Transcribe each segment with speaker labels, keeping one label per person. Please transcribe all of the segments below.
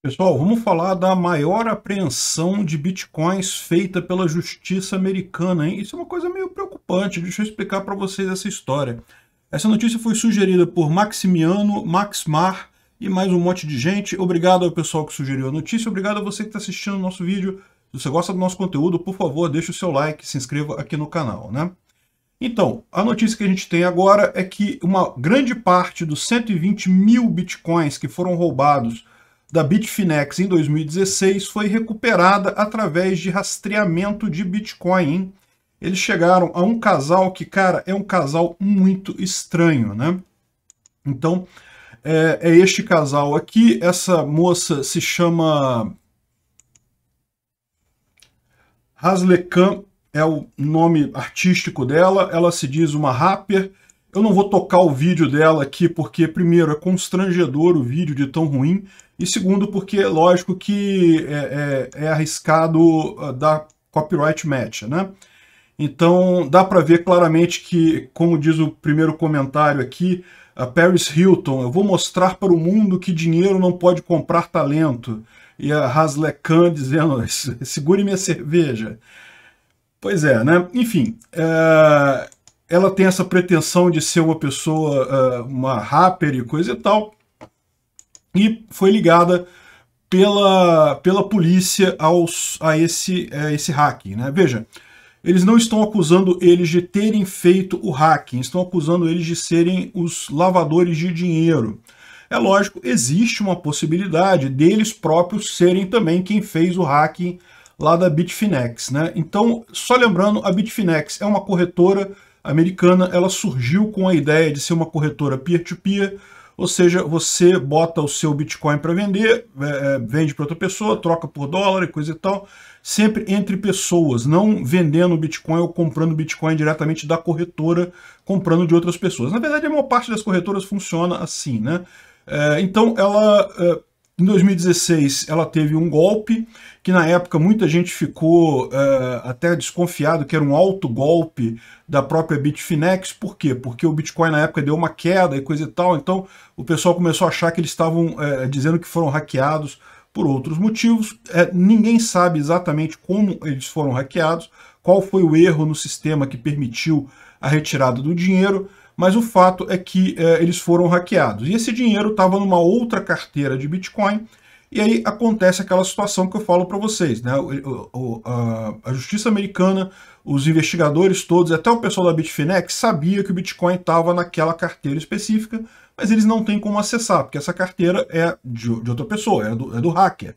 Speaker 1: Pessoal, vamos falar da maior apreensão de bitcoins feita pela justiça americana. Hein? Isso é uma coisa meio preocupante. Deixa eu explicar para vocês essa história. Essa notícia foi sugerida por Maximiano, Maxmar e mais um monte de gente. Obrigado ao pessoal que sugeriu a notícia. Obrigado a você que está assistindo o nosso vídeo. Se você gosta do nosso conteúdo, por favor, deixe o seu like e se inscreva aqui no canal. né? Então, a notícia que a gente tem agora é que uma grande parte dos 120 mil bitcoins que foram roubados da Bitfinex em 2016 foi recuperada através de rastreamento de Bitcoin. Hein? Eles chegaram a um casal que, cara, é um casal muito estranho, né? Então, é, é este casal aqui. Essa moça se chama Haslekan, é o nome artístico dela. Ela se diz uma rapper. Eu não vou tocar o vídeo dela aqui porque, primeiro, é constrangedor o vídeo de tão ruim, e segundo, porque, lógico, que é, é, é arriscado ah, dar copyright match, né? Então, dá para ver claramente que, como diz o primeiro comentário aqui, a ah, Paris Hilton, eu vou mostrar para o mundo que dinheiro não pode comprar talento. E a Khan dizendo, segure minha cerveja. Pois é, né? Enfim, é ela tem essa pretensão de ser uma pessoa, ah, uma rapper e coisa e tal, e foi ligada pela, pela polícia aos, a, esse, a esse hacking. Né? Veja, eles não estão acusando eles de terem feito o hacking, estão acusando eles de serem os lavadores de dinheiro. É lógico, existe uma possibilidade deles próprios serem também quem fez o hacking lá da Bitfinex. Né? Então, só lembrando, a Bitfinex é uma corretora americana, ela surgiu com a ideia de ser uma corretora peer-to-peer, -peer, ou seja, você bota o seu Bitcoin para vender, é, é vende para outra pessoa, troca por dólar e coisa e tal, sempre entre pessoas, não vendendo Bitcoin ou comprando Bitcoin diretamente da corretora, comprando de outras pessoas. Na verdade, a maior parte das corretoras funciona assim, né? É, então, ela é, em 2016, ela teve um golpe, que na época muita gente ficou uh, até desconfiado que era um alto golpe da própria Bitfinex. Por quê? Porque o Bitcoin na época deu uma queda e coisa e tal, então o pessoal começou a achar que eles estavam uh, dizendo que foram hackeados por outros motivos. Uh, ninguém sabe exatamente como eles foram hackeados, qual foi o erro no sistema que permitiu a retirada do dinheiro, mas o fato é que é, eles foram hackeados. E esse dinheiro estava numa outra carteira de Bitcoin, e aí acontece aquela situação que eu falo para vocês. Né? O, o, a, a, justiça americana, os investigadores todos, até o pessoal da Bitfinex, sabia que o Bitcoin estava naquela carteira específica, mas eles não têm como acessar, porque essa carteira é de, de outra pessoa, é do, é do hacker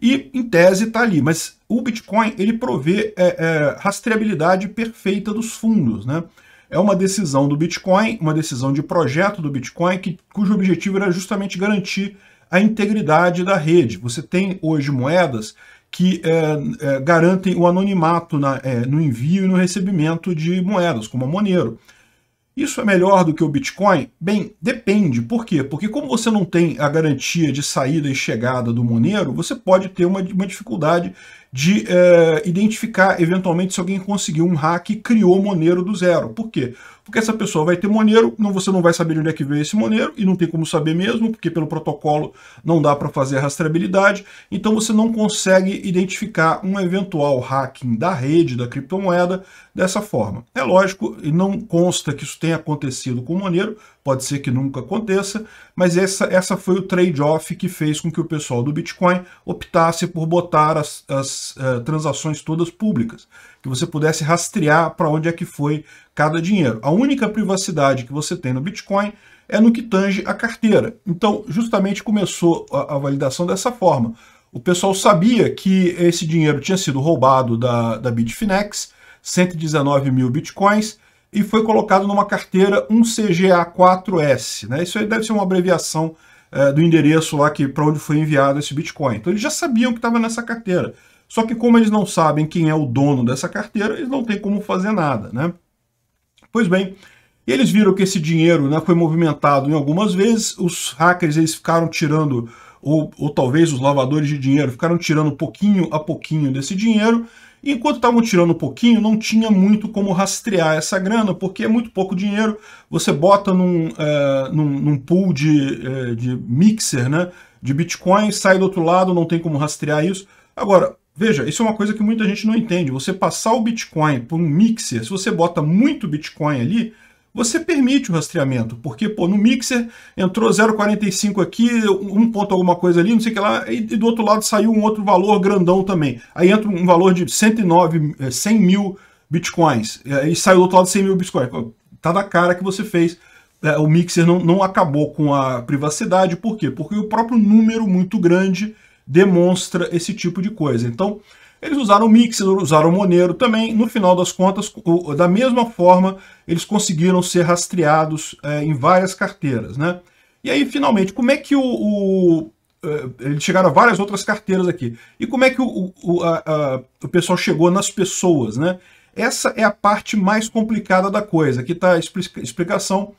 Speaker 1: e em tese está ali. Mas o Bitcoin ele provê é, é, rastreabilidade perfeita dos fundos, né? é uma decisão do Bitcoin, uma decisão de projeto do Bitcoin, que, cujo objetivo era justamente garantir a integridade da rede. Você tem hoje moedas que é, é, garantem o anonimato na, é, no envio e no recebimento de moedas, como a Monero. Isso é melhor do que o Bitcoin? Bem, depende. Por quê? Porque como você não tem a garantia de saída e chegada do Monero, você pode ter uma, uma dificuldade de é, identificar eventualmente se alguém conseguiu um hack e criou Monero do zero. Por quê? Porque essa pessoa vai ter Monero, não, você não vai saber de onde é que veio esse Monero, e não tem como saber mesmo, porque pelo protocolo não dá para fazer a rastreabilidade, então você não consegue identificar um eventual hacking da rede, da criptomoeda, dessa forma. É lógico, e não consta que isso tenha acontecido com o Monero, pode ser que nunca aconteça, mas essa, essa foi o trade-off que fez com que o pessoal do Bitcoin optasse por botar as, as uh, transações todas públicas, que você pudesse rastrear para onde é que foi cada dinheiro. A única privacidade que você tem no Bitcoin é no que tange a carteira. Então, justamente começou a, a validação dessa forma. O pessoal sabia que esse dinheiro tinha sido roubado da, da Bitfinex, 119 mil bitcoins, e foi colocado numa carteira 1CGA4S. Né? Isso aí deve ser uma abreviação é, do endereço lá que para onde foi enviado esse Bitcoin. Então eles já sabiam que estava nessa carteira. Só que como eles não sabem quem é o dono dessa carteira, eles não têm como fazer nada, né? Pois bem, eles viram que esse dinheiro né, foi movimentado em algumas vezes, os hackers eles ficaram tirando, ou, ou talvez os lavadores de dinheiro, ficaram tirando pouquinho a pouquinho desse dinheiro, Enquanto estavam tirando um pouquinho, não tinha muito como rastrear essa grana, porque é muito pouco dinheiro. Você bota num, é, num, num, pool de, é, de mixer né, de Bitcoin, sai do outro lado, não tem como rastrear isso. Agora, veja, isso é uma coisa que muita gente não entende. Você passar o Bitcoin por um mixer, se você bota muito Bitcoin ali, você permite o rastreamento, porque pô, no mixer entrou 0,45 aqui, um ponto alguma coisa ali, não sei o que lá, e, do outro lado saiu um outro valor grandão também. Aí entra um valor de 109, 100 é, mil bitcoins, é, e saiu do outro lado 100 mil bitcoins. Tá na cara que você fez. É, o mixer não, não acabou com a privacidade, por quê? Porque o próprio número muito grande demonstra esse tipo de coisa. Então, eles usaram o Mixer, usaram o Monero também. No final das contas, da mesma forma, eles conseguiram ser rastreados é, em várias carteiras. Né? E aí, finalmente, como é que o, o eh, eles chegaram a várias outras carteiras aqui. E como é que o, o, a, a, o pessoal chegou nas pessoas, né? Essa é a parte mais complicada da coisa. Aqui está a explicação.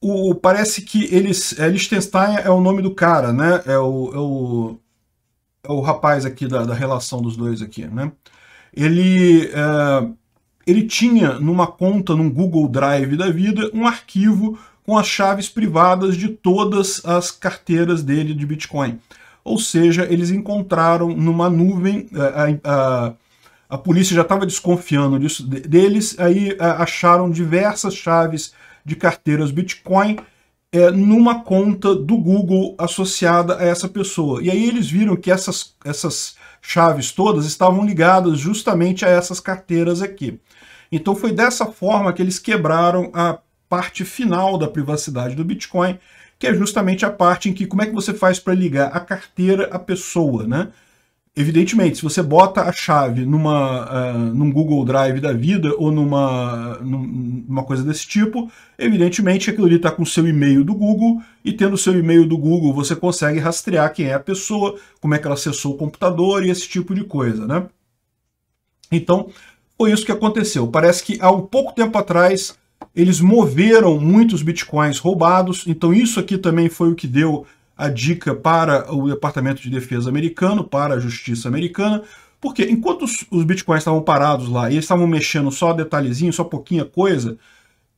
Speaker 1: O, parece que eles, é, Liechtenstein é o nome do cara, né? É o, é o o rapaz aqui da, da relação dos dois aqui, né? Ele, é, ele tinha numa conta, num Google Drive da vida, um arquivo com as chaves privadas de todas as carteiras dele de Bitcoin. Ou seja, eles encontraram numa nuvem, é, a, a, a polícia já estava desconfiando disso, deles, aí a, é, acharam diversas chaves de carteiras Bitcoin é, numa conta do Google associada a essa pessoa. E aí eles viram que essas, essas chaves todas estavam ligadas justamente a essas carteiras aqui. Então foi dessa forma que eles quebraram a parte final da privacidade do Bitcoin, que é justamente a parte em que como é que você faz para ligar a carteira à pessoa, né? Evidentemente, se você bota a chave numa, uh, num Google Drive da vida ou numa, numa coisa desse tipo, evidentemente aquilo ali está com o seu e-mail do Google e tendo o seu e-mail do Google você consegue rastrear quem é a pessoa, como é que ela acessou o computador e esse tipo de coisa, né? Então, foi isso que aconteceu. Parece que há um pouco tempo atrás eles moveram muitos bitcoins roubados, então isso aqui também foi o que deu a dica para o Departamento de Defesa americano, para a Justiça americana, porque enquanto os, os bitcoins estavam parados lá e eles estavam mexendo só detalhezinho, só pouquinha coisa,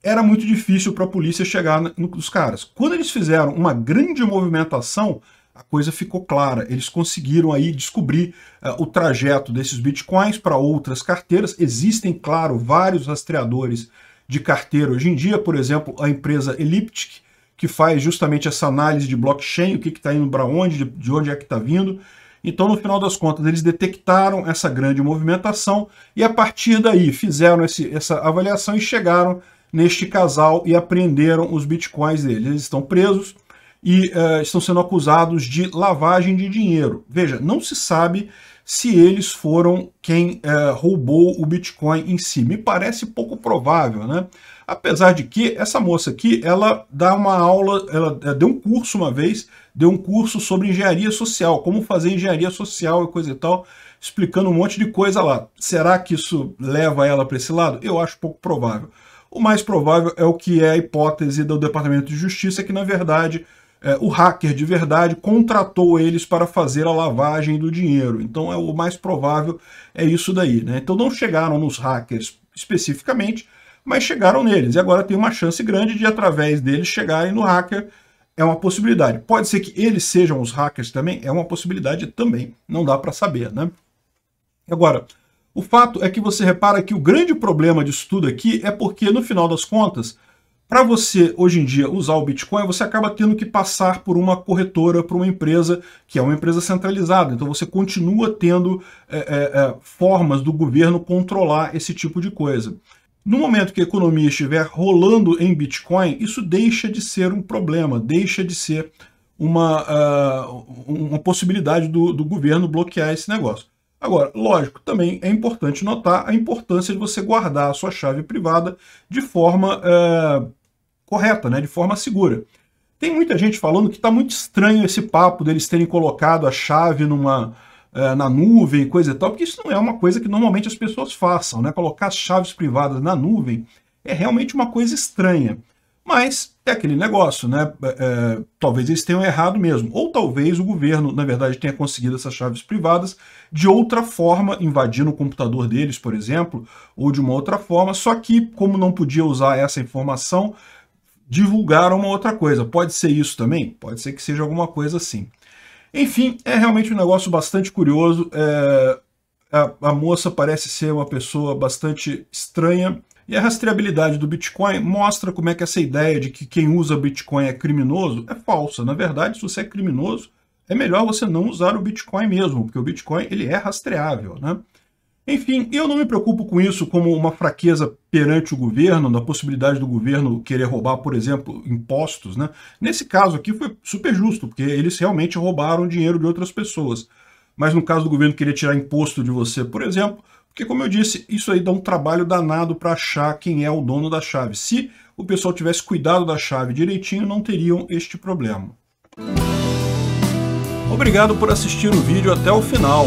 Speaker 1: era muito difícil para a polícia chegar nos caras. Quando eles fizeram uma grande movimentação, a coisa ficou clara. Eles conseguiram aí descobrir uh, o trajeto desses bitcoins para outras carteiras. Existem, claro, vários rastreadores de carteira hoje em dia. Por exemplo, a empresa Elliptic que faz justamente essa análise de blockchain, o que está indo para onde, de onde é que está vindo. Então, no final das contas, eles detectaram essa grande movimentação e, a partir daí, fizeram esse, essa avaliação e chegaram neste casal e apreenderam os bitcoins deles. Eles estão presos e uh, estão sendo acusados de lavagem de dinheiro. Veja, não se sabe se eles foram quem uh, roubou o Bitcoin em si. Me parece pouco provável, né? Apesar de que essa moça aqui, ela dá uma aula, ela deu um curso uma vez, deu um curso sobre engenharia social, como fazer engenharia social e coisa e tal, explicando um monte de coisa lá. Será que isso leva ela para esse lado? Eu acho pouco provável. O mais provável é o que é a hipótese do Departamento de Justiça, que na verdade é, o hacker de verdade contratou eles para fazer a lavagem do dinheiro. Então é o mais provável é isso daí. Né? Então não chegaram nos hackers especificamente, mas chegaram neles. E agora tem uma chance grande de, através deles, chegarem no hacker. É uma possibilidade. Pode ser que eles sejam os hackers também? É uma possibilidade também. Não dá para saber, né? Agora, o fato é que você repara que o grande problema disso tudo aqui é porque, no final das contas, para você, hoje em dia, usar o Bitcoin, você acaba tendo que passar por uma corretora, por uma empresa que é uma empresa centralizada. Então você continua tendo é, é, é formas do governo controlar esse tipo de coisa. No momento que a economia estiver rolando em Bitcoin, isso deixa de ser um problema, deixa de ser uma, uh, uma possibilidade do, do governo bloquear esse negócio. Agora, lógico, também é importante notar a importância de você guardar a sua chave privada de forma uh, correta, né, de forma segura. Tem muita gente falando que está muito estranho esse papo deles terem colocado a chave numa, é, na nuvem, coisa e tal, porque isso não é uma coisa que normalmente as pessoas façam, né? Colocar chaves privadas na nuvem é realmente uma coisa estranha. Mas é aquele negócio, né? É, é, talvez eles tenham errado mesmo. Ou talvez o governo, na verdade, tenha conseguido essas chaves privadas de outra forma, invadindo o computador deles, por exemplo, ou de uma outra forma. Só que, como não podia usar essa informação, divulgaram uma outra coisa. Pode ser isso também? Pode ser que seja alguma coisa assim. Enfim, é realmente um negócio bastante curioso. É, a, a moça parece ser uma pessoa bastante estranha. E a rastreabilidade do Bitcoin mostra como é que essa ideia de que quem usa Bitcoin é criminoso é falsa. Na verdade, se você é criminoso, é melhor você não usar o Bitcoin mesmo, porque o Bitcoin ele é rastreável, né? Enfim, eu não me preocupo com isso como uma fraqueza perante o governo, na possibilidade do governo querer roubar, por exemplo, impostos. Né? Nesse caso aqui foi super justo, porque eles realmente roubaram dinheiro de outras pessoas. Mas no caso do governo querer tirar imposto de você, por exemplo, porque como eu disse, isso aí dá um trabalho danado para achar quem é o dono da chave. Se o pessoal tivesse cuidado da chave direitinho, não teriam este problema. Obrigado por assistir o vídeo até o final.